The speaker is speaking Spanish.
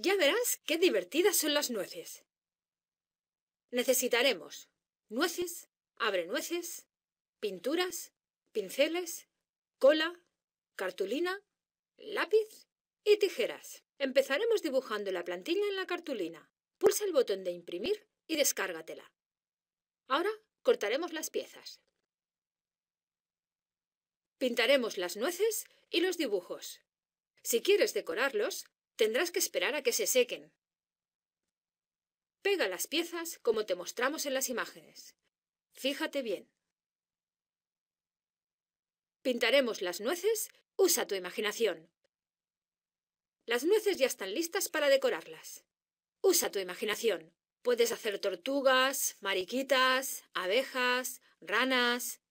Ya verás qué divertidas son las nueces. Necesitaremos nueces, abrenueces, pinturas, pinceles, cola, cartulina, lápiz y tijeras. Empezaremos dibujando la plantilla en la cartulina. Pulsa el botón de imprimir y descárgatela. Ahora cortaremos las piezas. Pintaremos las nueces y los dibujos. Si quieres decorarlos, Tendrás que esperar a que se sequen. Pega las piezas como te mostramos en las imágenes. Fíjate bien. Pintaremos las nueces. Usa tu imaginación. Las nueces ya están listas para decorarlas. Usa tu imaginación. Puedes hacer tortugas, mariquitas, abejas, ranas,